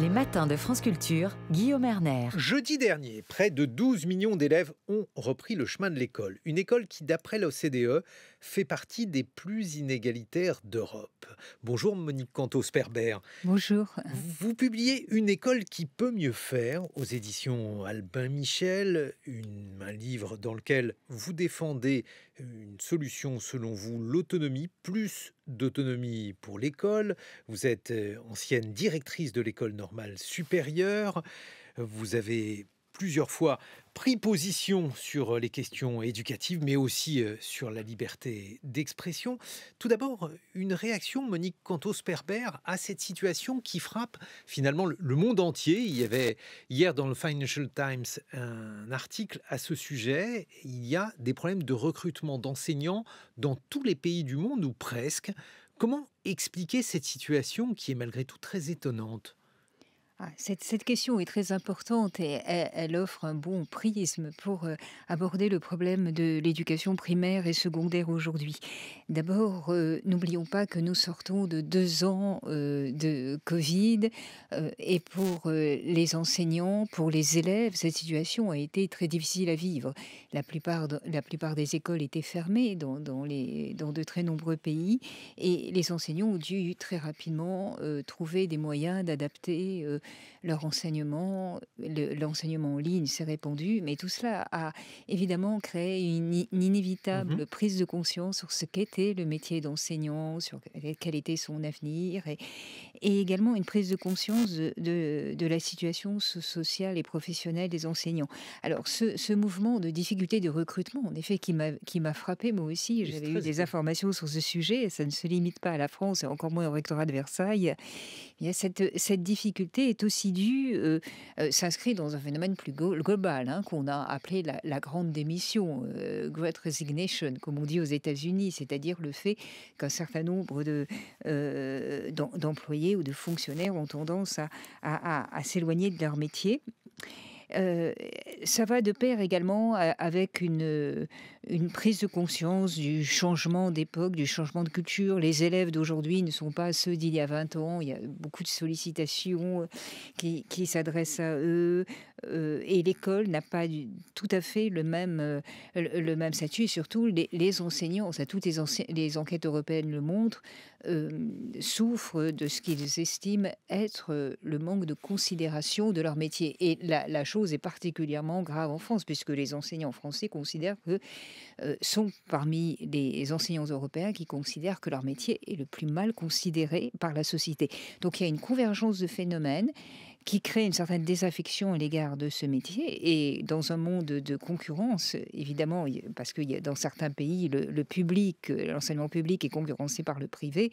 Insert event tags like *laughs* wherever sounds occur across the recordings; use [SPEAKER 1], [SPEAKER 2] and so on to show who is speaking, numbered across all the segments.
[SPEAKER 1] Les matins de France
[SPEAKER 2] Culture, Guillaume Erner. Jeudi dernier, près de 12 millions d'élèves ont repris le chemin de l'école. Une école qui, d'après l'OCDE, fait partie des plus inégalitaires d'Europe. Bonjour Monique Cantos-Perber. Bonjour. Vous publiez Une école qui peut mieux faire aux éditions Albin Michel, un livre dans lequel vous défendez une solution selon vous, l'autonomie, plus d'autonomie pour l'école. Vous êtes euh, ancienne directrice de l'école normale supérieure. Vous avez plusieurs fois pris position sur les questions éducatives, mais aussi sur la liberté d'expression. Tout d'abord, une réaction, Monique Cantos-Perber, à cette situation qui frappe finalement le monde entier. Il y avait hier dans le Financial Times un article à ce sujet. Il y a des problèmes de recrutement d'enseignants dans tous les pays du monde, ou presque. Comment expliquer cette situation qui est malgré tout très étonnante ah, cette,
[SPEAKER 1] question est très importante et e, elle, offre un bon prisme pour euh, aborder le problème de l'éducation primaire et secondaire aujourd'hui. D'abord, euh, n'oublions pas que nous sortons de deux ans euh, de Covid et pour les enseignants, pour les élèves, cette situation a été très difficile à vivre. La plupart, la plupart des écoles étaient fermées dans, les, dans, de très nombreux pays et les enseignants ont dû très rapidement trouver des moyens d'adapter leur enseignement, l'enseignement en ligne s'est répandu, mais tout cela a évidemment créé une, inévitable mmh prise de conscience sur ce qu'était le métier d'enseignant, sur quel était son avenir, et, également une prise de conscience de, la situation sociale et professionnelle des enseignants. Alors ce, ce mouvement de difficulté de recrutement, en effet, qui m'a frappé moi aussi, j'avais eu des informations sur ce sujet, ça ne se limite pas à la France, et encore moins au rectorat de Versailles, euh, cette, difficulté est aussi due, euh, euh, s'inscrit dans un phénomène plus global hein, qu'on a appelé la, grande démission, Great Resignation, comme on dit aux États-Unis, c'est-à-dire le fait qu'un certain nombre de, d'employés ou de fonctionnaires ont tendance à, s'éloigner de leur métier. ça va de pair également avec une, une prise de conscience du changement d'époque, du changement de culture. Les élèves d'aujourd'hui ne sont pas ceux d'il y a 20 ans. Il y a beaucoup de sollicitations euh, qui, s'adressent à eux. Euh, et l'école n'a pas tout à fait le même, euh, le, même statut. Et surtout, les, enseignants, ça, toutes les, les, enquêtes européennes le montrent, souffrent de ce qu'ils estiment être le manque de considération de leur métier. Et la, la chose est particulièrement grave en France, puisque les enseignants français considèrent que euh, sont parmi les enseignants européens qui considèrent que leur métier est le plus mal considéré par la société. Donc il y a une convergence de phénomènes qui crée une certaine désaffection à l'égard de ce métier. Et dans un monde de concurrence, évidemment, parce que dans certains pays, le, public, l'enseignement public est concurrencé par le privé,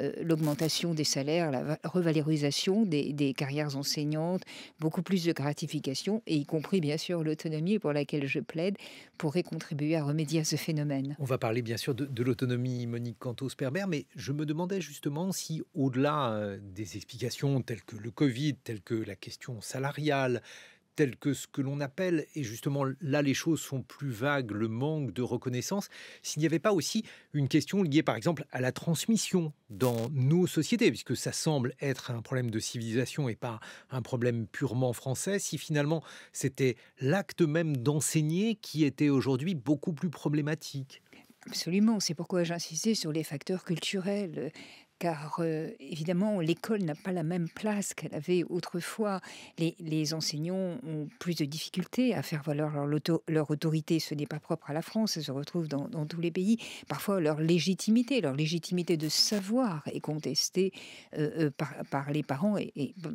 [SPEAKER 1] euh, l'augmentation des salaires, la revalorisation des, carrières enseignantes, beaucoup plus de gratification, et y compris bien sûr l'autonomie pour laquelle je plaide, pourrait contribuer à remédier à ce phénomène.
[SPEAKER 2] On va parler bien sûr de, l'autonomie, Monique cantos perbert mais je me demandais justement si, au-delà euh, des explications telles que le Covid, telles que la question salariale, telle que ce que l'on appelle, et justement là les choses sont plus vagues, le manque de reconnaissance, s'il n'y avait pas aussi une question liée par exemple à la transmission dans nos sociétés, puisque ça semble être un problème de civilisation et pas un problème purement français, si finalement c'était l'acte même d'enseigner qui était aujourd'hui beaucoup plus problématique.
[SPEAKER 1] Absolument, c'est pourquoi j'insistais sur les facteurs culturels. Euh, car euh, évidemment l'école n'a pas la même place qu'elle avait autrefois. Les, enseignants ont plus de difficultés à faire valoir leur, autorité, ce n'est pas propre à la France, ça se retrouve dans, tous les pays. Parfois leur légitimité, leur légitimité de savoir est contestée euh, euh, par, les parents et,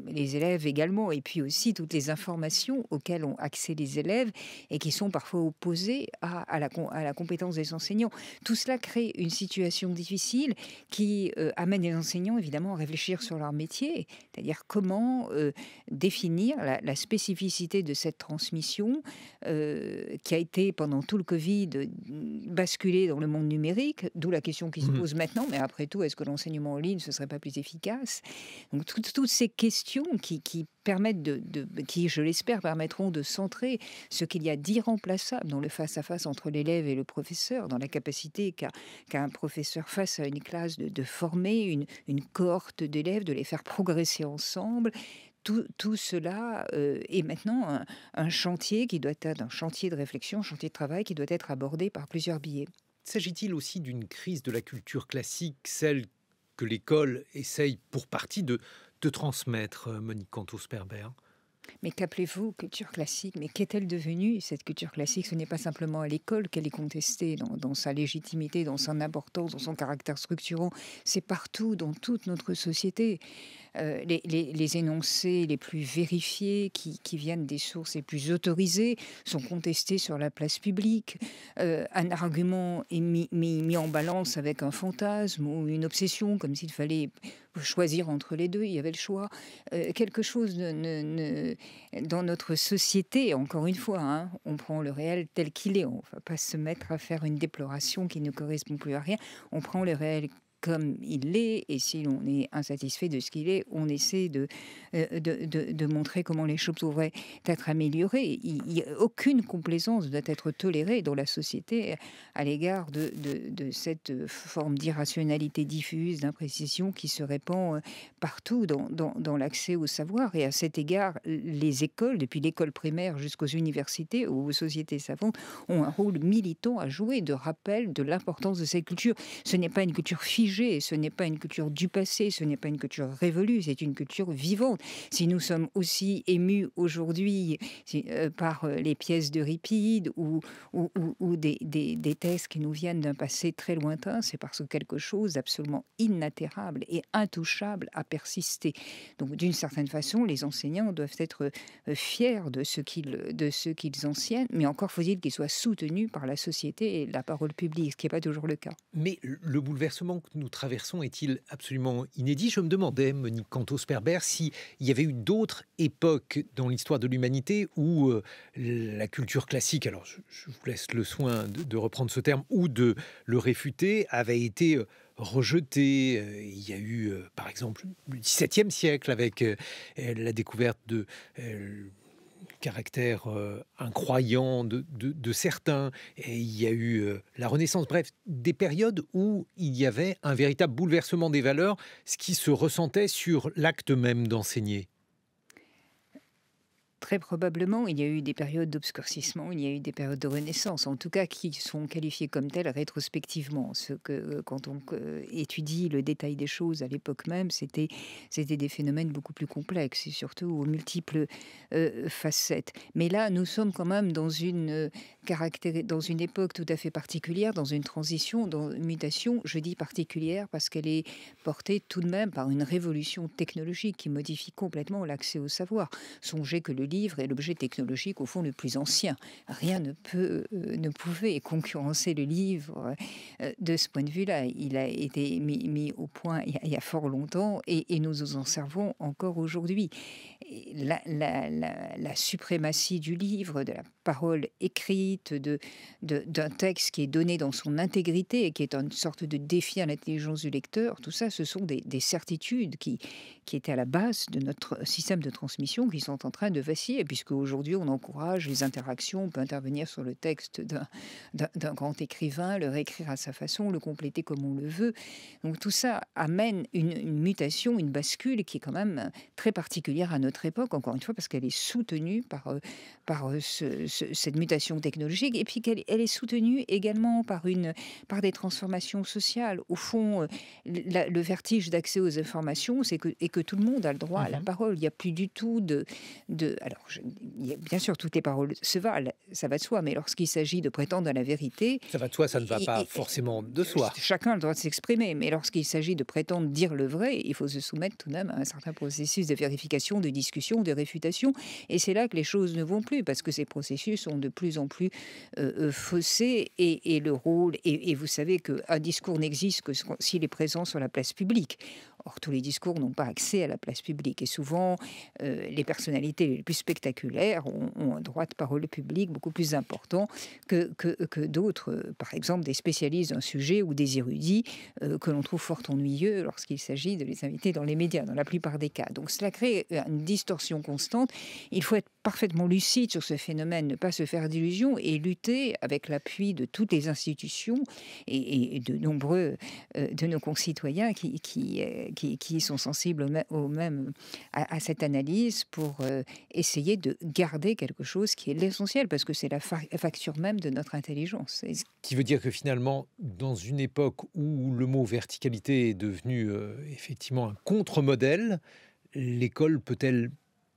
[SPEAKER 1] les élèves également, et puis aussi toutes les informations auxquelles ont accès les élèves et qui sont parfois opposées à, la, compétence des enseignants. Tout cela crée une situation difficile qui amène des enseignants évidemment à réfléchir sur leur métier, c'est-à-dire comment euh, définir la, spécificité de cette transmission euh, qui a été pendant tout le Covid basculée dans le monde numérique, d'où la question qui se mmh. pose maintenant, mais après tout, est-ce que l'enseignement en ligne ne serait pas plus efficace Donc toutes ces questions qui, permettent de, qui, je l'espère, permettront de centrer ce qu'il y a d'irremplaçable dans le face-à-face entre l'élève et le professeur, dans la capacité qu'un professeur face à une classe de former une, cohorte d'élèves, de les faire progresser ensemble. Tout, cela euh, est maintenant un, chantier qui doit être un chantier de réflexion, un chantier de travail qui doit être
[SPEAKER 2] abordé par plusieurs billets. S'agit-il aussi d'une crise de la culture classique, celle que l'école essaye pour partie de, transmettre, euh, Monique cantos
[SPEAKER 1] mais qu'appelez-vous culture classique Mais qu'est-elle devenue Cette culture classique, ce n'est pas simplement à l'école qu'elle est contestée, dans, sa légitimité, dans son importance, dans son caractère structurant. C'est partout, dans toute notre société. Euh, les, énoncés les plus vérifiés, qui, viennent des sources les plus autorisées, sont contestés sur la place publique. Euh, un argument est mis, en balance avec un fantasme ou une obsession, comme s'il fallait choisir entre les deux, il y avait le choix. Euh, quelque chose dans notre société, encore une fois, hein, on prend le réel tel qu'il est, on ne va pas se mettre à faire une déploration qui ne correspond plus à rien, on prend le réel comme il l'est, et si l'on est insatisfait de ce qu'il est, on essaie de, euh, de, de, montrer comment les choses pourraient être améliorées. Il, aucune complaisance doit être tolérée dans la société à l'égard de, de, cette forme d'irrationalité diffuse, d'imprécision qui se répand euh, partout dans, dans, dans l'accès au savoir. Et à cet égard, les écoles, depuis l'école primaire jusqu'aux universités ou aux sociétés savantes, ont un rôle militant à jouer de rappel de l'importance de cette culture. Ce n'est pas une culture figée ce n'est pas une culture du passé, ce n'est pas une culture révolue, c'est une culture vivante. Si nous sommes aussi émus aujourd'hui euh, par euh, les pièces de ou, ou, ou, des, des, textes qui nous viennent d'un passé très lointain, c'est parce que quelque chose d'absolument inaltérable et intouchable a persisté. Donc d'une certaine façon, les enseignants doivent être euh, fiers de ce qu'ils de qu'ils enseignent, mais encore faut-il qu'ils soient soutenus par la société et la parole publique, ce qui n'est pas toujours le cas.
[SPEAKER 2] Mais le bouleversement que nous traversons est-il absolument inédit Je me demandais, Monique cantos si s'il y avait eu d'autres époques dans l'histoire de l'humanité où euh, la culture classique, alors je, vous laisse le soin de, reprendre ce terme ou de le réfuter, avait été... Euh, rejetée. Euh, il y a eu, par exemple, le XVIIe siècle avec la découverte de caractère euh, incroyant de, certains, et il y a eu euh, la Renaissance, bref, des périodes où il y avait un véritable bouleversement des valeurs, ce qui se ressentait sur l'acte même d'enseigner.
[SPEAKER 1] Très probablement, il y a eu des périodes mmh. d'obscurcissement, il y a eu des périodes de renaissance, en tout cas qui sont qualifiées comme telles rétrospectivement. Ce que, euh, quand on euh, étudie le détail des choses à l'époque même, c'était des phénomènes beaucoup plus complexes et surtout aux multiples euh, facettes. Mais là, nous sommes quand même dans une, dans une époque tout à fait particulière, dans une transition, dans une mutation, je dis particulière parce qu'elle est portée tout de même par une révolution technologique qui modifie complètement l'accès au savoir. Songez que le livre est l'objet technologique au fond le plus ancien. Rien ne, peut, euh, ne pouvait concurrencer le livre euh, de ce point de vue-là. Il a été mis, au point il y, a, fort longtemps et, nous nous en servons encore aujourd'hui. La, suprématie du livre, de la parole écrite, d'un de, d'un texte qui est donné dans son intégrité et qui est une sorte de défi à l'intelligence du lecteur, tout ça, ce sont des, des certitudes qui, qui étaient à la base de notre système de transmission qui sont en train de vaciller, puisque aujourd'hui on encourage les interactions, on peut intervenir sur le texte d'un grand écrivain, le réécrire à sa façon, le compléter comme on le veut. Donc tout ça amène une, mutation, une bascule qui est quand même très particulière à notre époque, encore une fois, parce qu'elle est soutenue par, euh, par euh, cette mutation technologique, et puis qu'elle est soutenue également par, une, par des transformations sociales. Au fond, euh, le vertige d'accès aux informations, c'est que tout le monde a le droit à la mhm. parole. Il n'y a plus du tout de. de alors, bien sûr, toutes les paroles se valent, ça va de soi, mais lorsqu'il s'agit de prétendre à la vérité.
[SPEAKER 2] Ça va de soi, ça ne va pas forcément de soi.
[SPEAKER 1] Chacun a le droit de s'exprimer, mais lorsqu'il s'agit de prétendre dire le vrai, il faut se soumettre tout de même à un certain processus de vérification, de discussion, de réfutation. Et c'est là que les choses ne vont plus, parce que ces processus sont de plus en plus euh, euh, faussés et, et, le rôle. Et, vous savez qu'un discours n'existe que s'il est présent sur la place publique. Or, tous les discours n'ont pas accès à la place publique et souvent, euh, les personnalités les plus spectaculaires ont, un droit de parole publique beaucoup plus important que, que, d'autres, par exemple des spécialistes d'un sujet ou des érudits euh, que l'on trouve fort ennuyeux lorsqu'il s'agit de les inviter dans les médias, dans la plupart des cas. Donc cela crée euh, une distorsion constante. Il faut être parfaitement lucide sur ce phénomène, ne pas se faire d'illusions et lutter avec l'appui de toutes les institutions et, de nombreux de nos concitoyens qui, qui, qui, sont sensibles au, même, à, cette analyse pour euh, essayer de garder quelque chose qui est l'essentiel, parce que c'est la facture même de notre intelligence.
[SPEAKER 2] Ce qui veut dire que finalement, dans une époque où le mot verticalité est devenu euh, effectivement un contre-modèle, l'école peut-elle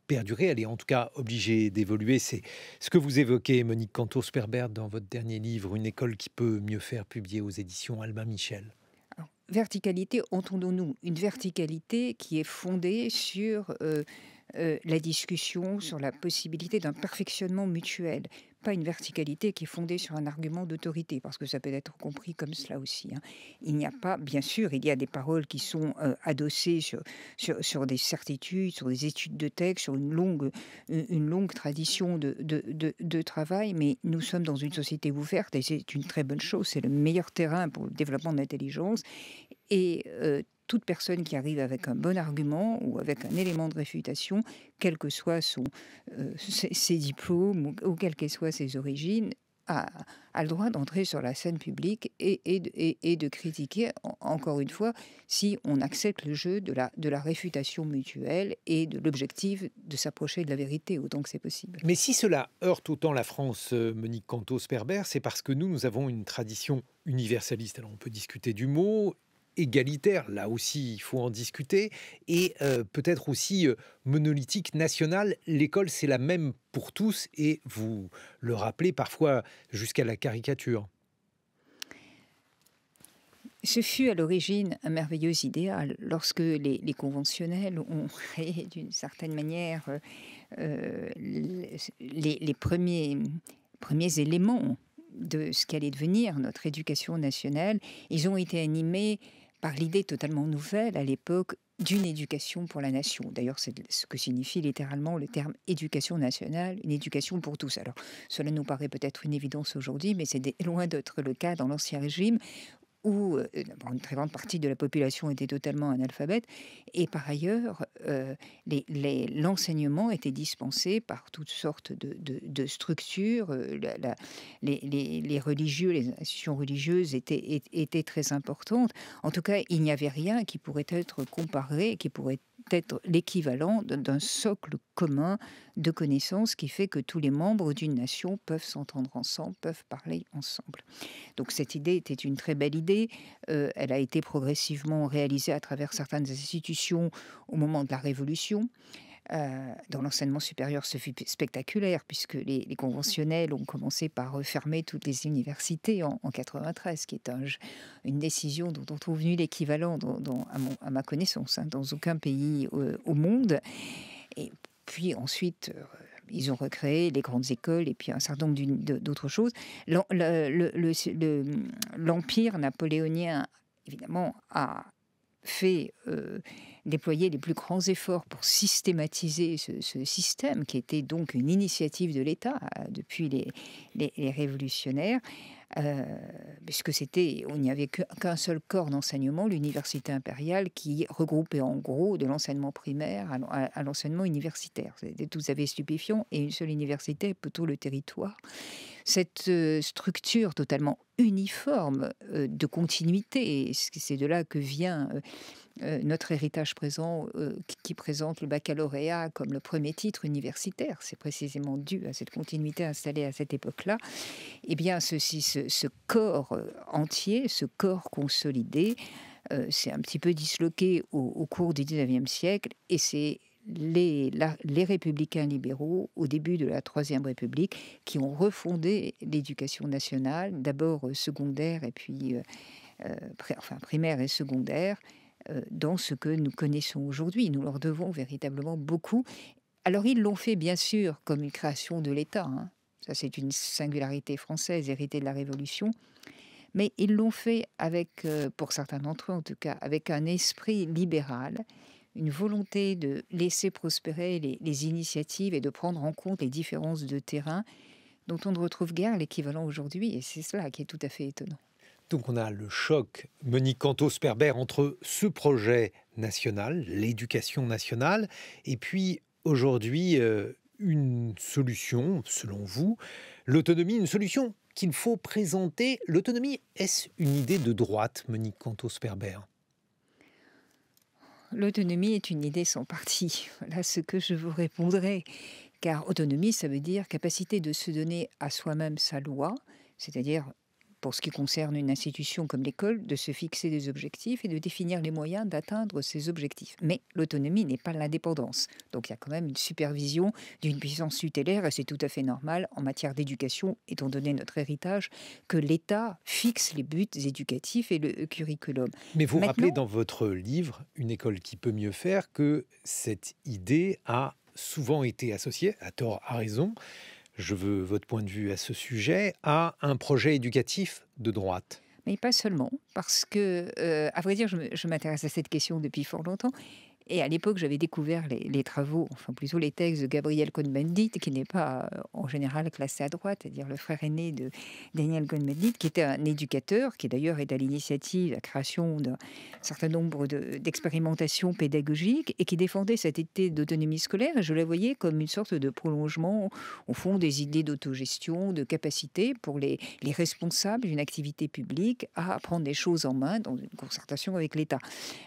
[SPEAKER 2] perdurer, elle est en tout cas obligée d'évoluer. C'est ce que vous évoquez, Monique Cantor-Sperber, dans votre dernier livre, Une école qui peut mieux faire, publié aux éditions Albin Michel
[SPEAKER 1] verticalité, entendons-nous, une verticalité qui est fondée sur euh, euh, la discussion, sur la possibilité d'un perfectionnement mutuel pas une verticalité qui est fondée sur un argument d'autorité, parce que ça peut être compris comme cela aussi. Hein. Il n'y a pas, bien sûr, il y a des paroles qui sont euh, adossées sur, des certitudes, sur des études de texte, sur une longue, une longue tradition de travail, mais nous sommes dans une société ouverte et c'est une très bonne chose, c'est le meilleur terrain pour le développement de l'intelligence et euh, toute personne qui arrive avec un bon argument ou avec un élément de réfutation, quel que soit son, euh, ses, diplômes ou, quelles que soient ses origines, a, a le droit d'entrer sur la scène publique et, et, et, de critiquer, encore une fois, si on accepte le jeu de la, de la réfutation mutuelle et de l'objectif de s'approcher de la vérité autant que c'est possible.
[SPEAKER 2] Mais si cela heurte autant la France, euh, Monique Cantos-Perber, c'est parce que nous, nous avons une tradition universaliste. Alors on peut discuter du mot, égalitaire, là aussi il faut en discuter, et euh, peut-être aussi euh, monolithique nationale. L'école, c'est la même pour tous, et vous le rappelez parfois jusqu'à la caricature.
[SPEAKER 1] Ce fut à l'origine un merveilleux idéal lorsque les, conventionnels ont *laughs* créé d'une certaine manière euh, les, les premiers, premiers éléments de ce qu'allait devenir notre éducation nationale. Ils ont été animés par l'idée totalement nouvelle à l'époque d'une éducation pour la nation. D'ailleurs, c'est ce que signifie littéralement le terme éducation nationale, une éducation pour tous. Alors, cela nous paraît peut-être une évidence aujourd'hui, mais c'est loin d'être le cas dans l'Ancien Régime, où euh, une très grande partie de la population était totalement analphabète. Et par ailleurs, euh, les l'enseignement les, était dispensé par toutes sortes de, structures. Euh, les, les, religieux, les institutions religieuses étaient, étaient très importantes. En tout cas, il n'y avait rien qui pourrait être comparé, qui pourrait être l'équivalent d'un socle commun de connaissances qui fait que tous les membres d'une nation peuvent s'entendre ensemble, peuvent parler ensemble. Donc cette idée était une très belle idée. Euh, elle a été progressivement réalisée à travers certaines institutions au moment de la Révolution. Euh, dans l'enseignement supérieur, ce fut spectaculaire, puisque les, conventionnels ont commencé par refermer toutes les universités en, 93, qui est une décision dont on trouve l'équivalent dans, à, ma connaissance, hein, dans aucun pays euh, au monde. Et puis ensuite, euh, ils ont recréé les grandes écoles et puis un certain nombre d'autres choses. L'empire napoléonien évidemment, a fait euh, déployer les plus grands efforts pour systématiser ce, système, qui était donc une initiative de l'État euh, depuis les révolutionnaires, euh, puisque c'était, on n'y avait qu'un seul corps d'enseignement, l'université impériale, qui regroupait en gros de l'enseignement primaire à, l'enseignement universitaire. C'était tout à fait stupéfiant, et une seule université, plutôt le territoire. Cette euh, structure totalement uniforme euh, de continuité, c'est de là que vient euh, notre héritage présent euh, qui présente le baccalauréat comme le premier titre universitaire, c'est précisément dû à cette continuité installée à cette époque-là, et eh bien ceci, ce, corps euh, entier, ce corps consolidé, s'est c'est un petit peu disloqué au, cours du 19e siècle et c'est les, républicains libéraux au début de la Troisième République qui ont refondé l'éducation nationale, d'abord secondaire et puis enfin, primaire et secondaire, euh, dans ce que nous connaissons aujourd'hui. Nous leur devons véritablement beaucoup. Alors ils l'ont fait bien sûr comme une création de l'État, hein. ça c'est une singularité française héritée de la Révolution, mais ils l'ont fait avec, euh, pour certains d'entre eux en tout cas, avec un esprit libéral, une volonté de laisser prospérer les initiatives et de prendre en compte les différences de terrain dont on ne retrouve guère l'équivalent aujourd'hui, et c'est cela qui est tout à fait étonnant.
[SPEAKER 2] Donc on a le choc Monique sperber entre ce projet national, l'éducation nationale, et puis aujourd'hui euh, une solution, selon vous, l'autonomie, une solution qu'il faut présenter. L'autonomie, est-ce une idée de droite, Monique sperber
[SPEAKER 1] L'autonomie est une idée sans parti. Voilà ce que je vous répondrai. Car autonomie, ça veut dire capacité de se donner à soi-même sa loi, c'est-à-dire pour ce qui concerne une institution comme l'école, de se fixer des objectifs et de définir les moyens d'atteindre ces objectifs. Mais l'autonomie n'est pas l'indépendance. Donc il y a quand même une supervision d'une puissance tutélaire et c'est tout à fait normal en matière d'éducation, étant donné notre héritage, que l'État fixe les buts éducatifs et le curriculum. Mais vous rappelez
[SPEAKER 2] dans votre livre une école qui peut mieux faire que cette idée a souvent été associée, à tort, à raison, je veux votre point de vue à ce sujet, à un projet éducatif de droite.
[SPEAKER 1] Mais pas seulement, parce que, euh, à vrai dire, je m'intéresse à cette question depuis fort longtemps. Et à l'époque, j'avais découvert les, travaux, enfin plutôt les textes de Gabriel Cohn-Bendit, qui n'est pas euh, en général classé à droite, c'est-à-dire le frère aîné de Daniel Cohn-Bendit, qui était un éducateur, qui d'ailleurs est à l'initiative de la création d'un certain nombre d'expérimentations pédagogiques, et qui défendait cet été d'autonomie scolaire. Et je la voyais comme une sorte de prolongement, au fond, des idées d'autogestion, de capacité pour les, responsables d'une activité publique à prendre des choses en main dans une concertation avec l'État.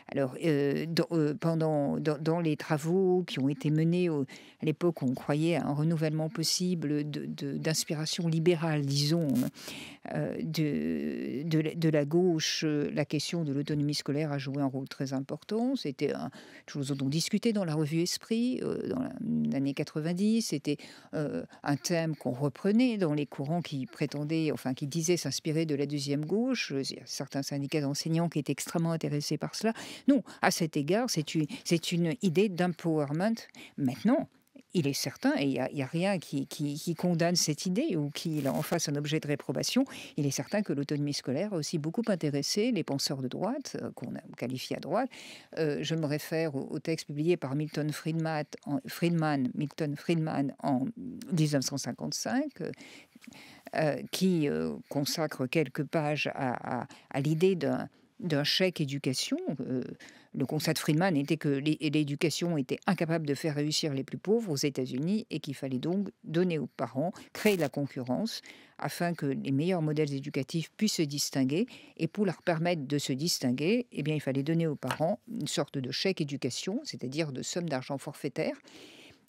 [SPEAKER 1] Alors, euh, euh, pendant dans, les travaux qui ont été menés à l'époque où on croyait à un renouvellement possible d'inspiration de, libérale, disons, euh, de, de, la gauche, euh, la question de l'autonomie scolaire a joué un rôle très important. C'était une chose dont on discutait dans la revue Esprit euh, dans l'année 90. C'était un thème qu'on reprenait dans les courants qui prétendaient, enfin qui disaient s'inspirer de la deuxième gauche. Il y a certains syndicats d'enseignants qui étaient extrêmement intéressés par cela. Non, à cet égard, c'est une, c'est une idée d'empowerment. Maintenant, il est certain, et il n'y a, rien qui, condamne cette idée ou qui en fasse un objet de réprobation, il est certain que l'autonomie scolaire a aussi beaucoup intéressé les penseurs de droite, euh, qu'on qualifie à droite. Euh, je me réfère au, texte publié par Milton Friedman en, Milton Friedman en 1955, euh, qui consacre quelques pages à l'idée d'un d'un chèque éducation. Euh, le constat de Friedman était que l'éducation était incapable de faire réussir les plus pauvres aux États-Unis et qu'il fallait donc donner aux parents, créer de la concurrence afin que les meilleurs modèles éducatifs puissent se distinguer. Et pour leur permettre de se distinguer, eh bien, il fallait donner aux parents une sorte de chèque éducation, c'est-à-dire de somme d'argent forfaitaire.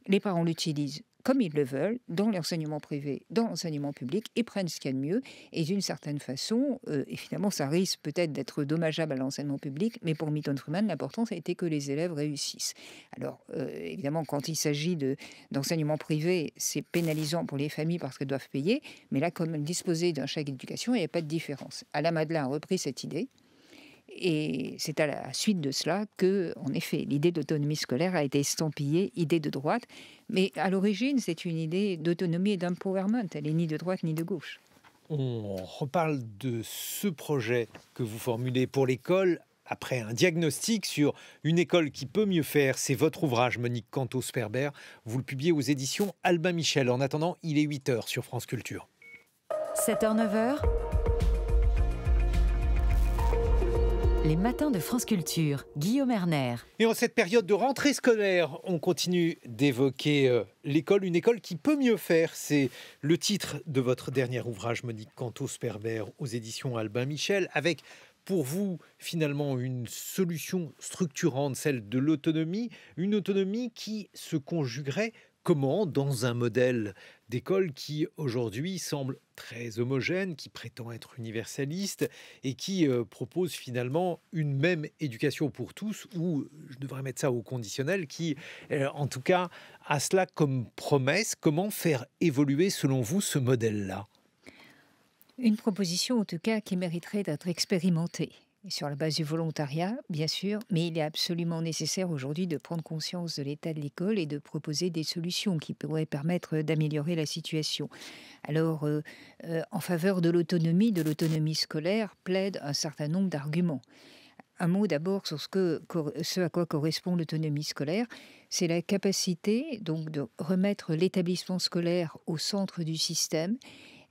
[SPEAKER 1] Les parents l'utilisent comme ils le veulent, dans l'enseignement privé, dans l'enseignement public, et prennent ce qu'il y a de mieux. Et d'une certaine façon, euh, et finalement, ça risque peut-être d'être dommageable à l'enseignement public, mais pour Milton truman l'important, ça a été que les élèves réussissent. Alors, euh, évidemment, quand il s'agit d'enseignement privé, c'est pénalisant pour les familles parce qu'elles doivent payer, mais là, comme disposer d'un chèque d'éducation, il n'y a pas de différence. Alain Madelin a repris cette idée. Et c'est à la suite de cela que, en effet, l'idée d'autonomie scolaire a été estampillée idée de droite. Mais à l'origine, c'est une idée d'autonomie et d'empowerment. Elle est ni de droite ni de gauche.
[SPEAKER 2] On reparle de ce projet que vous formulez pour l'école après un diagnostic sur une école qui peut mieux faire. C'est votre ouvrage, Monique cantos Vous le publiez aux éditions Albin Michel. En attendant, il est 8h sur France Culture.
[SPEAKER 1] 7h, 9h,
[SPEAKER 2] Les matins de France Culture, Guillaume Erner. Et en cette période de rentrée scolaire, on continue d'évoquer euh, l'école, une école qui peut mieux faire. C'est le titre de votre dernier ouvrage, Monique cantos perbert aux éditions Albin Michel, avec pour vous finalement une solution structurante, celle de l'autonomie, une autonomie qui se conjuguerait Comment, dans un modèle d'école qui aujourd'hui semble très homogène, qui prétend être universaliste et qui euh, propose finalement une même éducation pour tous, ou je devrais mettre ça au conditionnel, qui euh, en tout cas a cela comme promesse. Comment faire évoluer selon vous ce modèle-là
[SPEAKER 1] Une proposition en tout cas qui mériterait d'être expérimentée sur la base du volontariat, bien sûr, mais il est absolument nécessaire aujourd'hui de prendre conscience de l'état de l'école et de proposer des solutions qui pourraient permettre d'améliorer la situation. Alors, euh, euh, en faveur de l'autonomie, de l'autonomie scolaire, plaide un certain nombre d'arguments. Un mot d'abord sur ce, que, ce à quoi correspond l'autonomie scolaire. C'est la capacité donc de remettre l'établissement scolaire au centre du système,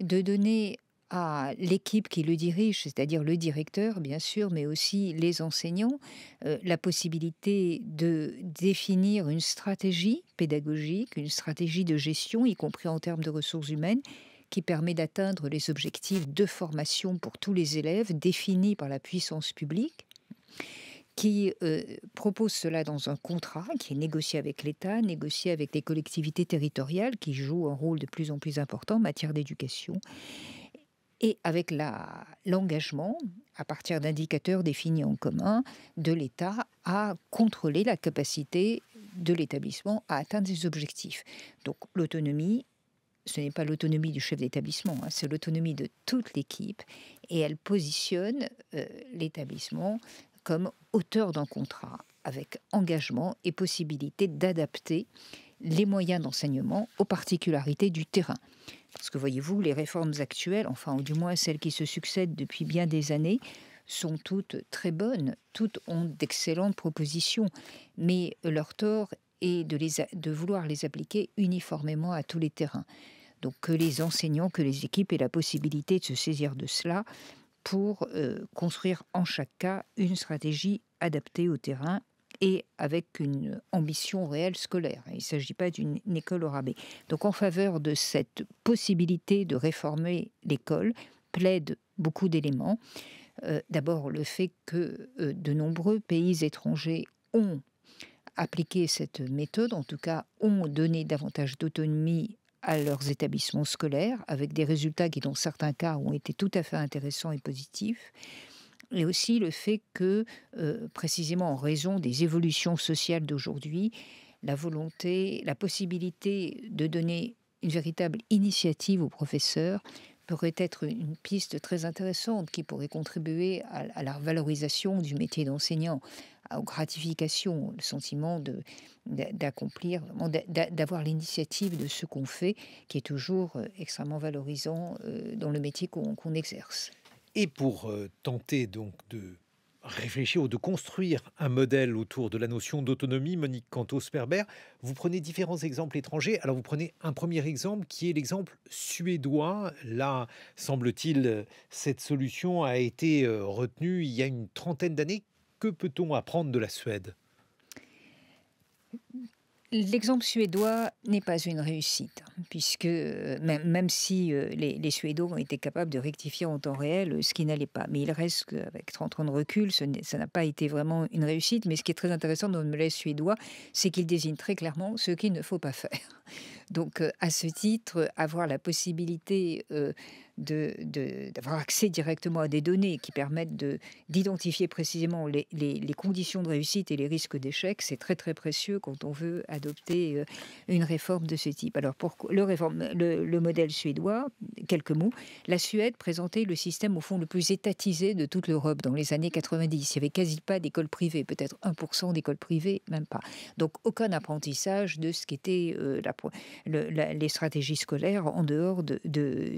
[SPEAKER 1] de donner à l'équipe qui le dirige, c'est-à-dire le directeur bien sûr, mais aussi les enseignants, euh, la possibilité de définir une stratégie pédagogique, une stratégie de gestion, y compris en termes de ressources humaines, qui permet d'atteindre les objectifs de formation pour tous les élèves définis par la puissance publique qui euh, propose cela dans un contrat qui est négocié avec l'État, négocié avec les collectivités territoriales qui jouent un rôle de plus en plus important en matière d'éducation, et avec l'engagement, à partir d'indicateurs définis en commun, de l'État à contrôler la capacité de l'établissement à atteindre ses objectifs. Donc l'autonomie, ce n'est pas l'autonomie du chef d'établissement, hein, c'est l'autonomie de toute l'équipe, et elle positionne euh, l'établissement comme auteur d'un contrat, avec engagement et possibilité d'adapter les moyens d'enseignement aux particularités du terrain. Parce que voyez-vous, les réformes actuelles, enfin, ou du moins celles qui se succèdent depuis bien des années, sont toutes très bonnes, toutes ont d'excellentes propositions, mais leur tort est de, vouloir les appliquer uniformément à tous les terrains. Donc que les enseignants, que les équipes aient la possibilité de se saisir de cela pour euh, construire en chaque cas une stratégie adaptée au terrain et avec une ambition réelle scolaire. Il ne s'agit pas d'une école au rabais. Donc en faveur de cette possibilité de réformer l'école, plaident beaucoup d'éléments. Euh, d'abord le fait que euh, de nombreux pays étrangers ont appliqué cette méthode, en tout cas ont donné davantage d'autonomie à leurs établissements scolaires, avec des résultats qui, dans certains cas, ont été tout à fait intéressants et positifs et aussi le fait que, euh, précisément en raison des évolutions sociales d'aujourd'hui, la volonté, la possibilité de donner une véritable initiative aux professeurs pourrait être une piste très intéressante qui pourrait contribuer à, la valorisation du métier d'enseignant, aux gratifications, le sentiment d'accomplir, d'avoir l'initiative de ce qu'on fait, qui est toujours euh, extrêmement valorisant euh, dans le métier qu'on exerce.
[SPEAKER 2] Et pour euh, tenter donc de réfléchir ou de construire un modèle autour de la notion d'autonomie, Monique Cantos-Perber, vous prenez différents exemples étrangers. Alors vous prenez un premier exemple qui est l'exemple suédois. Là, semble-t-il, cette solution a été euh, retenue il y a une trentaine d'années. Que peut-on apprendre de la Suède
[SPEAKER 1] L'exemple suédois n'est pas une réussite puisque euh, même, même si euh, les, les Suédois ont été capables de rectifier en temps réel euh, ce qui n'allait pas, mais il reste qu'avec 30 ans de recul, ça n'a pas été vraiment une réussite. Mais ce qui est très intéressant dans le modèle suédois, c'est qu'il désigne très clairement ce qu'il ne faut pas faire. *laughs* Donc, à ce titre, avoir la possibilité de d'avoir accès directement à des données qui permettent d'identifier précisément les, les, les, conditions de réussite et les risques d'échec, c'est très très précieux quand on veut adopter une réforme de ce type. Alors, pourquoi le, le, modèle suédois, quelques mots, la Suède présentait le système au fond le plus étatisé de toute l'Europe dans les années 90. Il n'y avait quasi pas d'école privée, peut-être 1% d'école privée, même pas. Donc aucun apprentissage de ce qu'étaient euh, les stratégies scolaires en dehors de,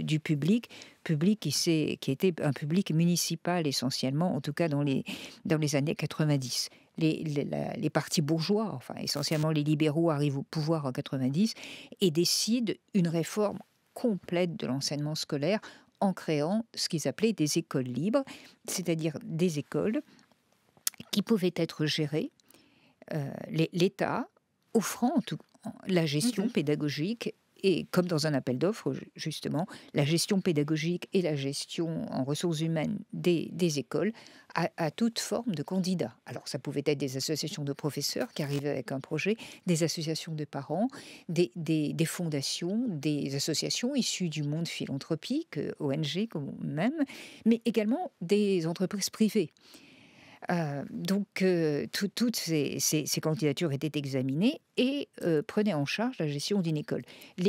[SPEAKER 1] du public, public qui, qui était un public municipal essentiellement, en tout cas dans les, dans les années 90 les, partis bourgeois, enfin essentiellement les libéraux, arrivent au pouvoir en 90 et décident une réforme complète de l'enseignement scolaire en créant ce qu'ils appelaient des écoles libres, c'est-à-dire des écoles qui pouvaient être gérées, euh, l'État offrant tout, la gestion mhm. pédagogique et comme dans un appel d'offres, justement, la gestion pédagogique et la gestion en ressources humaines des, écoles à, toute forme de candidats. Alors ça pouvait être des associations de professeurs qui arrivaient avec un projet, des associations de parents, des, des fondations, des associations issues du monde philanthropique, euh, ONG comme même, mais également des entreprises privées. Euh, donc, euh, toutes ces, candidatures étaient examinées et euh, prenaient en charge la gestion d'une école.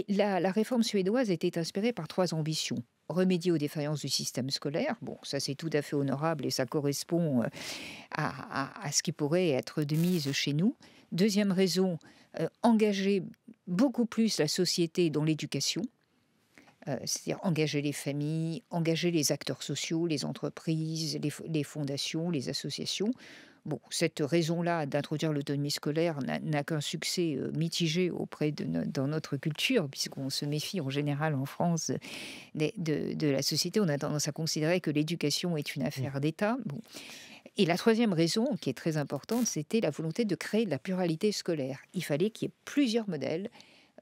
[SPEAKER 1] la, réforme suédoise était inspirée par trois ambitions. Remédier aux défaillances du système scolaire, bon, ça c'est tout à fait honorable et ça correspond à, à, ce qui pourrait être de mise chez nous. Deuxième raison, engager beaucoup plus la société dans l'éducation euh, c'est-à-dire engager les familles, engager les acteurs sociaux, les entreprises, les, fondations, les associations. cette raison-là d'introduire l'autonomie scolaire n'a qu'un succès euh, mitigé auprès de dans notre culture, puisqu'on se méfie en général en France de, la société. On a tendance à considérer que l'éducation est une affaire mmh. d'État. Et la troisième raison, qui est très importante, c'était la volonté de créer de la pluralité scolaire. Il fallait qu'il y ait plusieurs modèles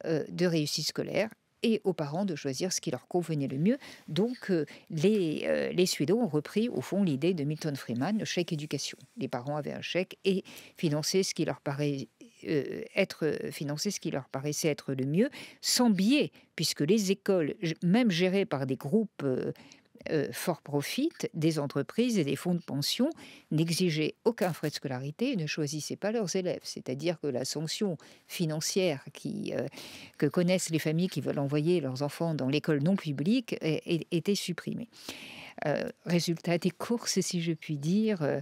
[SPEAKER 1] euh, de réussite scolaire et aux parents de choisir ce qui leur convenait le mieux. Donc euh, euh, les, Suédois ont repris au fond l'idée de Milton Freeman, le chèque éducation. Les parents avaient un chèque et finançaient ce qui leur paraît euh, être ce qui leur paraissait être le mieux, sans biais, puisque les écoles, même gérées par des groupes euh, fort profit des entreprises et des fonds de pension n'exigeaient aucun frais de scolarité et ne choisissaient pas leurs élèves. C'est-à-dire que la sanction financière euh, que connaissent les familles qui veulent envoyer leurs enfants dans l'école non publique était supprimée. Résultats euh, résultat des courses, si je puis dire, 20 euh,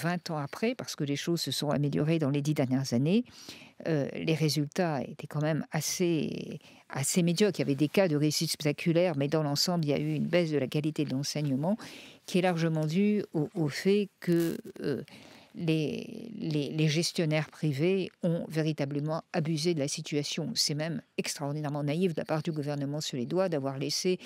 [SPEAKER 1] euh, ans après, parce que les choses se sont améliorées dans les dix dernières années, les résultats étaient quand même assez, assez médiocres. Il y avait des cas de réussite spectaculaire, mais dans l'ensemble, il y a eu une baisse de la qualité de l'enseignement qui est largement due au, fait que... Les, les, les, gestionnaires privés ont véritablement abusé de la situation. C'est même extraordinairement naïf de la part du gouvernement sur les doigts d'avoir laissé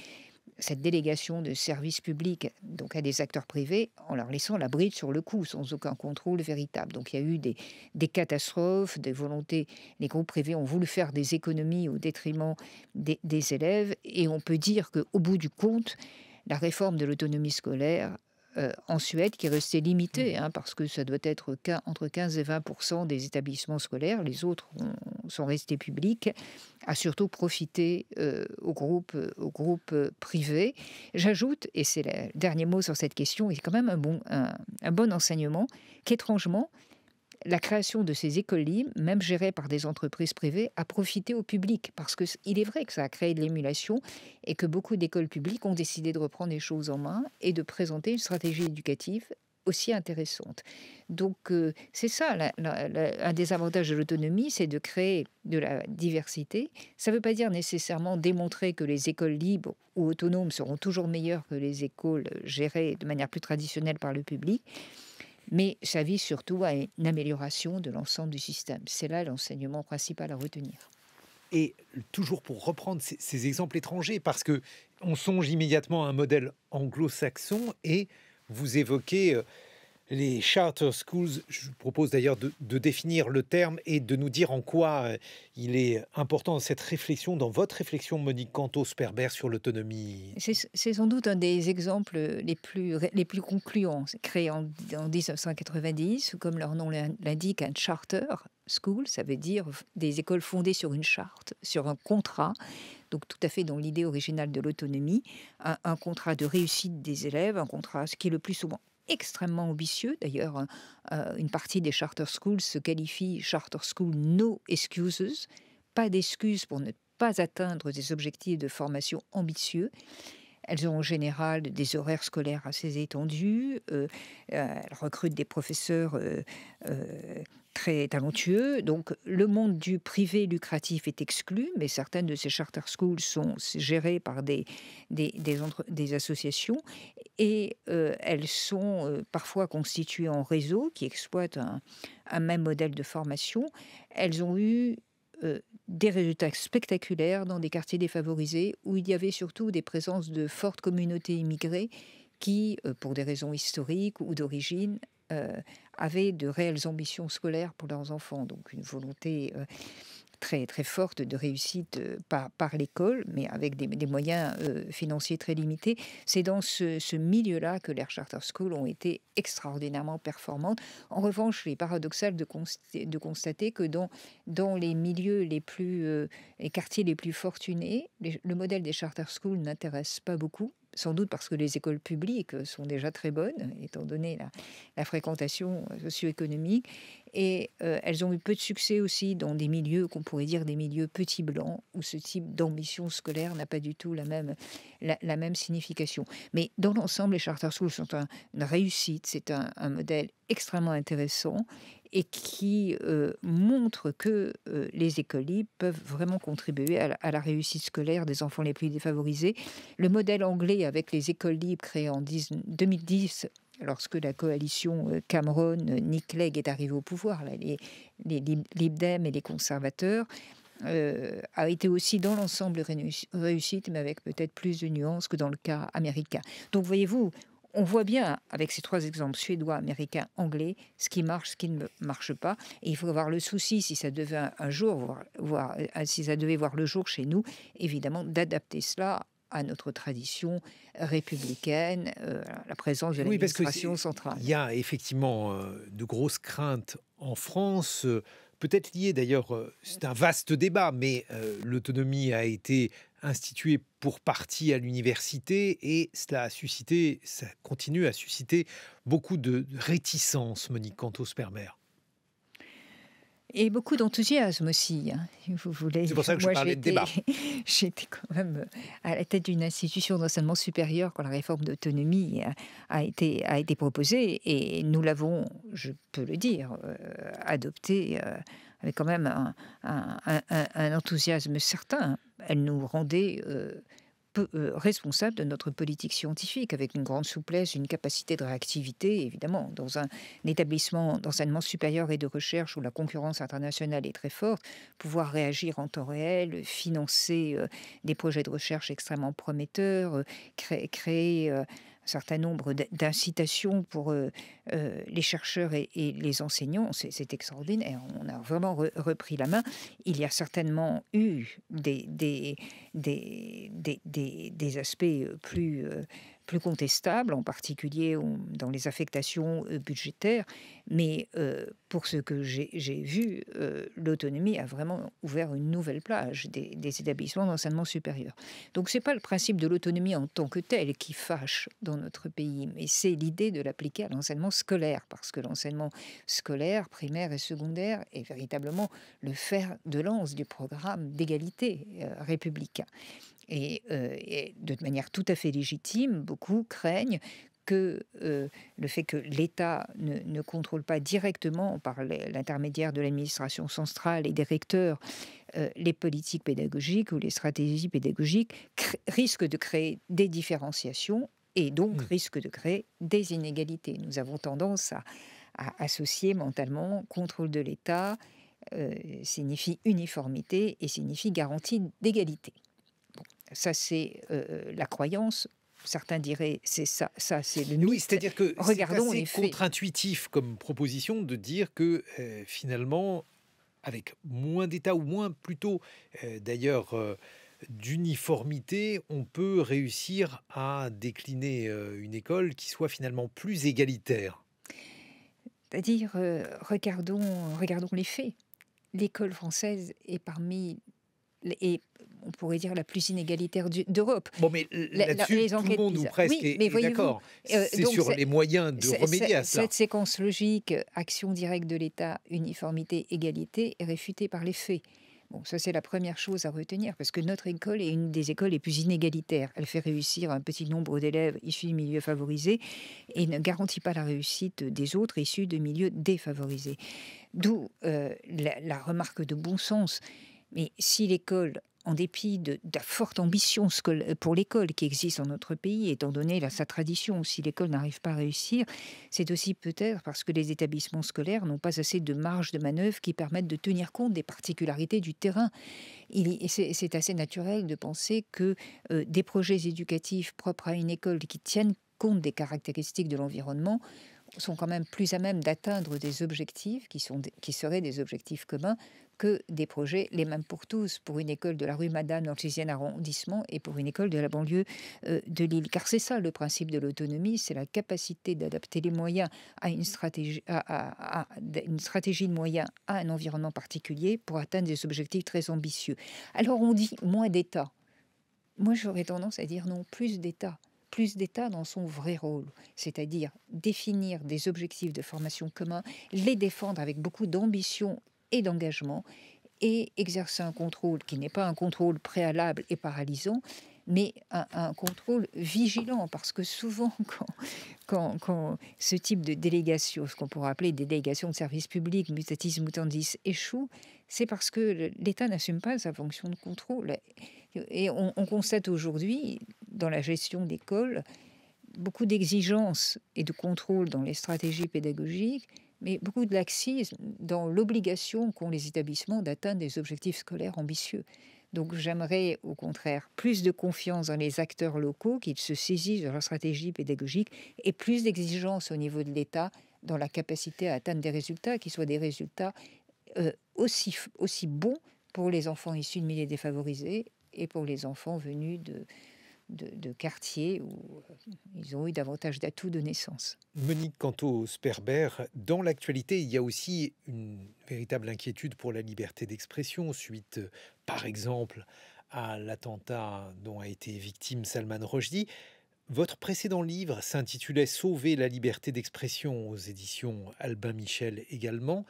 [SPEAKER 1] cette délégation de services publics donc à des acteurs privés en leur laissant la bride sur le coup, sans aucun contrôle véritable. Donc il y a eu des, catastrophes, des volontés. Les groupes privés ont voulu faire des économies au détriment des, des élèves et on peut dire qu'au bout du compte, la réforme de l'autonomie scolaire euh, en Suède qui est restée limité, mmh. hein, parce que ça doit être entre 15 et 20 des établissements scolaires, les autres sont restés publics, a surtout profité euh, aux groupes, euh, privés. J'ajoute, et c'est le dernier mot sur cette question, et quand même un bon enseignement, qu'étrangement, la création de ces écoles libres, même gérées par des entreprises privées, a profité au public parce que il est vrai que ça a créé de l'émulation et que beaucoup d'écoles publiques ont décidé de reprendre les choses en main et de présenter une stratégie éducative aussi intéressante. Donc euh, c'est ça, un des avantages de l'autonomie, c'est de créer de la diversité. Ça ne veut pas dire nécessairement démontrer que les écoles libres ou autonomes seront toujours meilleures que les écoles gérées de manière plus traditionnelle par le public, mais ça vise surtout à une amélioration de l'ensemble du système. C'est là l'enseignement principal à retenir.
[SPEAKER 2] Et toujours pour reprendre ces, ces, exemples étrangers, parce que on songe immédiatement à un modèle anglo-saxon et vous évoquez euh, les charter schools. Je vous propose d'ailleurs de, définir le terme et de nous dire en quoi euh, il est important dans cette réflexion, dans votre réflexion, Monique Cantos-Perber, sur l'autonomie.
[SPEAKER 1] C'est sans doute un des exemples les plus, les plus concluants. Créé en, 1990, comme leur nom l'indique, un charter school, ça veut dire des écoles fondées sur une charte, sur un contrat, donc tout à fait dans l'idée originale de l'autonomie, un, un, contrat de réussite des élèves, un contrat, ce qui est le plus souvent extrêmement ambitieux. D'ailleurs, euh, une partie des charter schools se qualifie charter school no excuses, pas d'excuses pour ne pas atteindre des objectifs de formation ambitieux. Elles ont en général des horaires scolaires assez étendus. Euh, euh, elles recrutent des professeurs très talentueux. Donc le monde du privé lucratif est exclu, mais certaines de ces charter schools sont gérées par des, des, des, des associations et euh, elles sont euh, parfois constituées en réseau qui exploitent un, même modèle de formation. Elles ont eu euh, des résultats spectaculaires dans des quartiers défavorisés où il y avait surtout des présences de fortes communautés immigrées qui, pour des raisons historiques ou d'origine, avaient de réelles ambitions scolaires pour leurs enfants, donc une volonté euh, très très forte de réussite euh, par, par l'école, mais avec des, moyens euh, financiers très limités. C'est dans ce, milieu-là que les charter schools ont été extraordinairement performantes. En revanche, il est paradoxal de constater, que dans, dans les milieux les plus, quartiers les plus fortunés, le modèle des charter schools n'intéresse pas beaucoup sans doute parce que les écoles publiques euh, sont déjà très bonnes, étant donné la, fréquentation euh, socio-économique. Et euh, elles ont eu peu de succès aussi dans des milieux qu'on pourrait dire des milieux petits blancs, où ce type d'ambition scolaire n'a pas du tout la même, la, même signification. Mais dans l'ensemble, les charter schools sont une réussite, c'est un, un modèle extrêmement intéressant et qui euh, montre que euh, les les libres peuvent vraiment contribuer à la, réussite scolaire des enfants les plus défavorisés. Le modèle anglais avec les écoles libres créées en 2010 lorsque la coalition euh, Cameron, Nick Clegg est arrivée au pouvoir, les, les et les conservateurs, a été aussi dans l'ensemble réussite, mais avec peut-être plus de nuances que dans le cas américain. Donc voyez-vous, on voit bien avec ces trois exemples suédois, américains, anglais, ce qui marche, ce qui ne marche pas. Et il faut avoir le souci, si ça devait un jour, voir, euh, si ça devait voir le jour chez nous, évidemment, d'adapter cela à notre tradition républicaine, euh, la présence de l'administration oui, centrale.
[SPEAKER 2] Il y a effectivement euh, de grosses craintes en France. peut-être liées d'ailleurs, c'est un vaste débat, mais l'autonomie a été institué pour partie à l'université et cela a suscité, ça continue à susciter beaucoup de réticences, Monique Cantos-Permer.
[SPEAKER 1] Et beaucoup d'enthousiasme aussi. Hein, vous voulez. C'est pour ça que je parlais de débat. *laughs* J'étais quand même euh, à la tête d'une institution d'enseignement supérieur quand la réforme d'autonomie euh, a, été, a été proposée. Et nous l'avons, je peux le dire, euh, adoptée avec quand même un, un enthousiasme certain elle nous rendait euh, euh, responsable de notre politique scientifique, avec une grande souplesse, une capacité de réactivité, évidemment. Dans un, établissement d'enseignement supérieur et de recherche où la concurrence internationale est très forte, pouvoir réagir en temps réel, financer euh, des projets de recherche extrêmement prometteurs, créer, certain nombre d'incitations pour les chercheurs et, les enseignants. C'est extraordinaire. On a vraiment repris la main. Il y a certainement eu des, des, aspects plus plus contestables, en particulier euh, dans les affectations euh, budgétaires. Mais euh, pour ce que j'ai vu, l'autonomie a vraiment ouvert une nouvelle plage des, établissements d'enseignement supérieur. Donc ce n'est pas le principe de l'autonomie en tant que tel qui fâche dans notre pays, mais c'est l'idée de l'appliquer à l'enseignement scolaire, parce que l'enseignement scolaire, primaire et secondaire est véritablement le fer de lance du programme d'égalité républicain. Euh, et, de manière tout à fait légitime, beaucoup craignent que euh, le fait que l'État ne, contrôle pas directement, par l'intermédiaire de l'administration centrale et des recteurs, euh, les politiques pédagogiques ou les stratégies pédagogiques, risque de créer des différenciations et donc mmh. risque de créer des inégalités. Nous avons tendance à, associer mentalement contrôle de l'État signifie uniformité et signifie garantie d'égalité. Ça, c'est euh, euh, la croyance. Certains diraient, c'est ça, ça
[SPEAKER 2] c'est le mythe. c'est-à-dire que regardons c'est contre-intuitif comme proposition de dire que euh, finalement, avec moins d'État ou moins plutôt d'ailleurs d'uniformité, on peut réussir à décliner une école qui soit finalement plus égalitaire.
[SPEAKER 1] C'est-à-dire, regardons, regardons les faits. L'école française est parmi et on pourrait dire la plus inégalitaire d'Europe.
[SPEAKER 2] Bon, mais là-dessus, tout le monde ou presque est, d'accord. Euh, c'est sur les moyens de remédier à ça. Cette
[SPEAKER 1] séquence logique, action directe de l'État, uniformité, égalité, est réfutée par les faits. Bon, ça c'est la première chose à retenir, parce que notre école est une des écoles les plus inégalitaires. Elle fait réussir un petit nombre d'élèves issus de milieux favorisés et ne garantit pas la réussite des autres issus de milieux défavorisés. D'où euh, la, la, remarque de bon sens mais si l'école en dépit de, la forte ambition euh, pour l'école qui existe en notre pays, étant donné sa tradition, si l'école n'arrive pas à réussir, c'est aussi peut-être parce que les établissements scolaires n'ont pas assez de marge de manœuvre qui permettent de tenir compte des particularités du terrain. C'est assez naturel de penser que euh, des projets éducatifs propres à une école qui tiennent compte des caractéristiques de l'environnement sont quand même plus à même d'atteindre des objectifs qui seraient des objectifs communs que des projets les mêmes pour tous, pour une école de la rue Madame dans le 6e arrondissement et pour une école de la banlieue euh, de Lille. Car c'est ça le principe de l'autonomie, c'est la capacité d'adapter les moyens à une stratégie, une stratégie de moyens à un environnement particulier pour atteindre des objectifs très ambitieux. Alors on dit moins d'État. Moi j'aurais tendance à dire non, plus d'État plus d'État dans son vrai rôle, c'est-à-dire définir des objectifs de formation communs, les défendre avec beaucoup d'ambition et d'engagement et exercer un contrôle qui n'est pas un contrôle préalable et paralysant, mais un, contrôle vigilant, parce que souvent, *laughs* quand, quand, quand ce type de délégation, ce qu'on pourrait appeler des délégations de services publics, mutatis mutandis, échoue, c'est parce que l'État n'assume pas sa fonction de contrôle. Et on, on constate aujourd'hui, dans la gestion d'écoles, beaucoup d'exigences et de contrôle dans les stratégies pédagogiques mais beaucoup de laxisme dans l'obligation qu'ont les établissements d'atteindre des objectifs scolaires ambitieux. Donc j'aimerais au contraire plus de confiance dans les acteurs locaux, qu'ils se saisissent de leur stratégie pédagogique, et plus d'exigence au niveau de l'État dans la capacité à atteindre des résultats qui soient des résultats euh, aussi, aussi bons pour les enfants issus de milieux défavorisés et pour les enfants venus de, de, quartiers où euh, ils ont eu davantage
[SPEAKER 2] d'atouts de naissance. Monique Canto Sperber, dans l'actualité, il y a aussi une véritable inquiétude pour la liberté d'expression suite, euh, par exemple, à l'attentat dont a été victime Salman Rushdie. Votre précédent livre s'intitulait Sauver la liberté d'expression aux éditions Albin Michel également.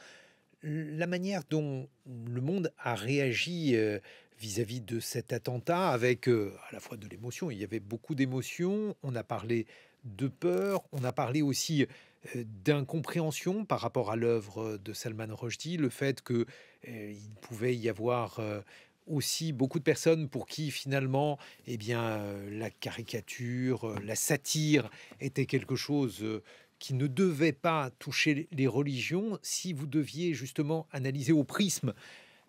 [SPEAKER 2] La manière dont le monde a réagi euh, vis-à-vis de cet attentat avec euh, à la fois de l'émotion. Il y avait beaucoup d'émotions. On a parlé de peur. On a parlé aussi euh, d'incompréhension par rapport à l'œuvre euh, de Salman Rushdie, le fait que il pouvait y avoir aussi beaucoup de personnes pour qui finalement, eh bien, la caricature, la satire était quelque chose qui ne devait pas toucher les religions. Si vous deviez justement analyser au prisme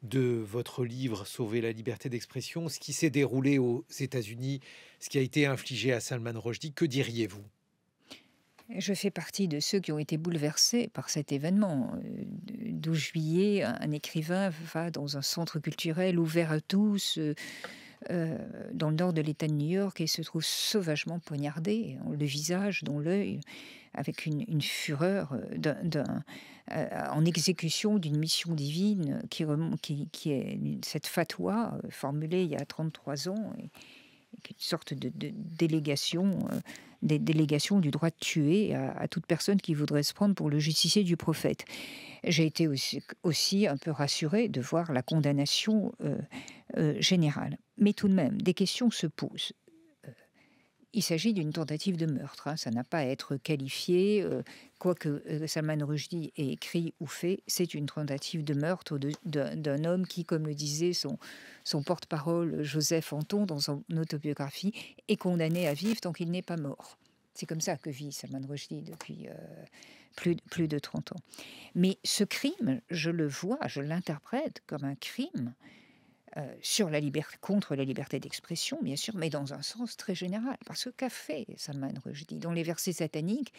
[SPEAKER 2] de votre livre Sauver la liberté d'expression, ce qui s'est déroulé aux États-Unis, ce qui a été infligé à Salman Rushdie, que diriez-vous
[SPEAKER 1] je fais partie de ceux qui ont été bouleversés par cet événement. 12 euh, juillet, un écrivain va dans un centre culturel ouvert à tous. Euh, euh, dans le nord de l'État de New York et se trouve sauvagement poignardé, le visage dans l'œil, avec une fureur d'un euh, en exécution d'une mission divine qui, qui, est cette fatwa euh, formulée il y a 33 ans, une sorte de, délégation, euh, des délégations du droit de tuer à, toute personne qui voudrait se prendre pour le justicier du prophète. J'ai été aussi, un peu rassurée de voir la condamnation générale. Mais tout de même, des questions se posent. Il s'agit d'une tentative de meurtre. Hein. Ça n'a pas à être qualifié. Euh, Quoi que euh, Salman Rushdie ait écrit ou fait, c'est une tentative de meurtre d'un homme qui, comme le disait son, son porte-parole Joseph Anton dans son autobiographie, est condamné à vivre tant qu'il n'est pas mort. C'est comme ça que vit Salman Rushdie depuis plus, euh, plus de 30 ans. Mais ce crime, je le vois, je l'interprète comme un crime euh, sur la liberté, contre la liberté d'expression, bien sûr, mais dans un sens très général. Parce que qu'a fait Salman Rushdie Dans les versets sataniques,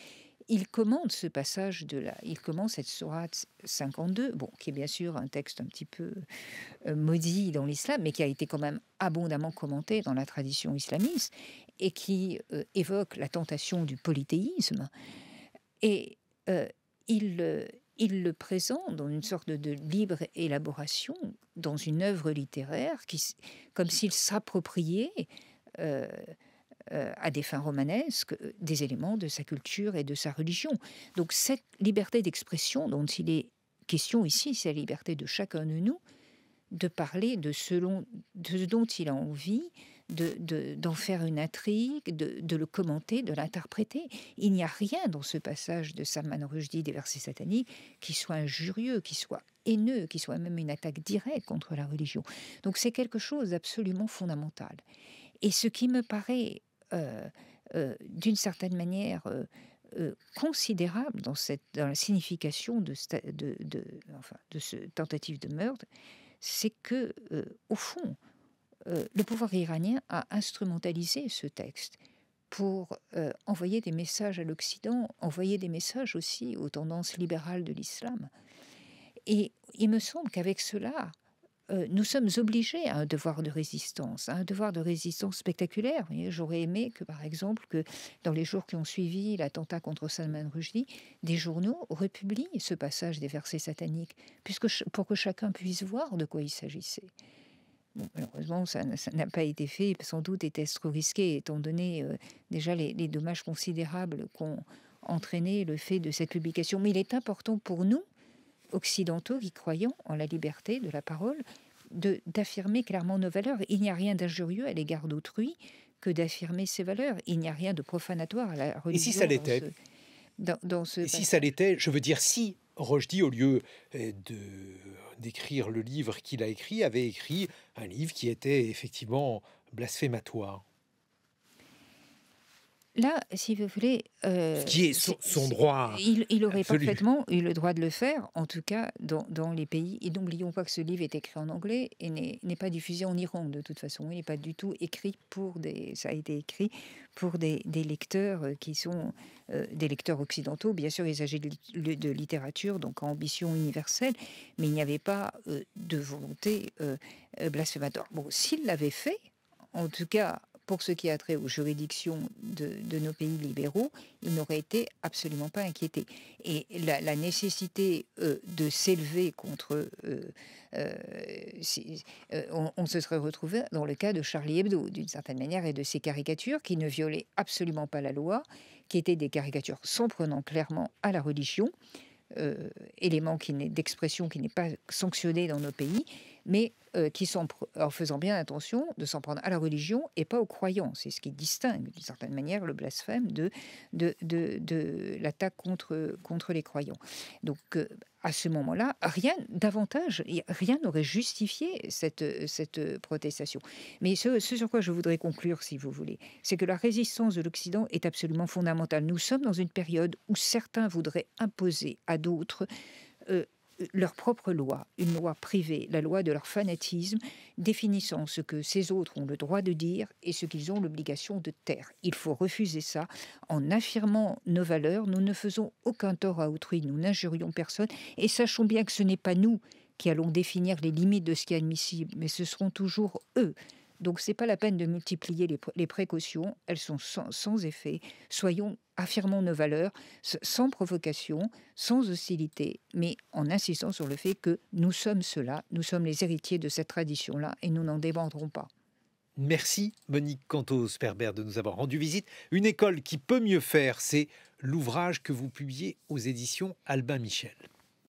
[SPEAKER 1] il commande ce passage de là. Il commence cette sourate 52, bon, qui est bien sûr un texte un petit peu euh, maudit dans l'islam, mais qui a été quand même abondamment commenté dans la tradition islamiste et qui euh, évoque la tentation du polythéisme. Et il il le présente dans une sorte de libre élaboration, dans une œuvre littéraire, qui, comme s'il s'appropriait euh, euh, à des fins romanesques euh, des éléments de sa culture et de sa religion. Donc cette liberté d'expression dont il est question ici, c'est la liberté de chacun de nous de parler de selon de ce dont il a envie, de, d'en faire une intrigue, de, le commenter, de l'interpréter. Il n'y a rien dans ce passage de Salman Rushdie des versets sataniques qui soit injurieux, qui soit haineux, qui soit même une attaque directe contre la religion. Donc c'est quelque chose d'absolument fondamental. Et ce qui me paraît, euh, euh, d'une certaine manière, euh, considérable dans, cette, la signification de, de, de, de ce tentative de meurtre, c'est que, au fond, euh, le pouvoir iranien a instrumentalisé ce texte pour euh, envoyer des messages à l'Occident, envoyer des messages aussi aux tendances libérales de l'islam. Et il me semble qu'avec cela, euh, nous sommes obligés à un devoir de résistance, un devoir de résistance spectaculaire. J'aurais aimé que, par exemple, que dans les jours qui ont suivi l'attentat contre Salman Rushdie, des journaux republient ce passage des versets sataniques, pour que chacun puisse voir de quoi il s'agissait malheureusement, ça n'a pas été fait. Sans doute était-ce trop risqué, étant donné déjà les, dommages considérables qu'ont entraîné le fait de cette publication. Mais il est important pour nous, occidentaux qui croyons en la liberté de la parole, d'affirmer clairement nos valeurs. Il n'y a rien d'injurieux à l'égard d'autrui que d'affirmer ses valeurs. Il n'y a rien de profanatoire à la religion. Et si ça l'était
[SPEAKER 2] dans, ce Et si ça l'était, je veux dire si dit au lieu euh, de d'écrire le livre qu'il a écrit, avait écrit un livre qui était effectivement blasphématoire
[SPEAKER 1] là, si vous voulez... Euh, qui est son, droit. Il, aurait parfaitement eu le droit de le faire, en tout cas dans, les pays. Et n'oublions pas que ce livre est écrit en anglais et n'est pas diffusé en Iran de toute façon. Il n'est pas du tout écrit pour des... Ça a été écrit pour des, lecteurs euh, qui sont euh, des lecteurs occidentaux. Bien sûr, il s'agit de, littérature, donc ambition universelle, mais il n'y avait pas de volonté blasphématoire. Bon, s'il l'avait fait, en tout cas pour ce qui a trait aux juridictions de, nos pays libéraux, ils n'aurait été absolument pas inquiété. Et la, nécessité euh, de s'élever contre... Euh, euh, on, se serait retrouvé dans le cas de Charlie Hebdo, d'une certaine manière, et de ses caricatures qui ne violaient absolument pas la loi, qui étaient des caricatures s'en prenant clairement à la religion, élément d'expression qui n'est pas sanctionné dans nos pays, mais euh, qui sont, en faisant bien attention de s'en prendre à la religion et pas aux croyants. C'est ce qui distingue, d'une certaine manière, le blasphème de, de, de, de l'attaque contre, contre les croyants. Donc, euh, à ce moment-là, rien davantage, rien n'aurait justifié cette, cette protestation. Mais ce, sur quoi je voudrais conclure, si vous voulez, c'est que la résistance de l'Occident est absolument fondamentale. Nous sommes dans une période où certains voudraient imposer à d'autres euh, leur propre loi, une loi privée, la loi de leur fanatisme, définissant ce que ces autres ont le droit de dire et ce qu'ils ont l'obligation de taire. Il faut refuser ça. En affirmant nos valeurs, nous ne faisons aucun tort à autrui, nous n'injurions personne et sachons bien que ce n'est pas nous qui allons définir les limites de ce qui est admissible, mais ce seront toujours eux donc ce n'est pas la peine de multiplier les, précautions, elles sont sans, effet. Soyons, affirmons nos valeurs, sans provocation, sans hostilité, mais en insistant sur le fait que nous sommes cela, nous sommes les héritiers de cette tradition-là et nous n'en dépendrons pas.
[SPEAKER 2] Merci Monique Cantos-Perbert de nous avoir rendu visite. Une école qui peut mieux faire, c'est l'ouvrage que vous publiez aux éditions Albin Michel.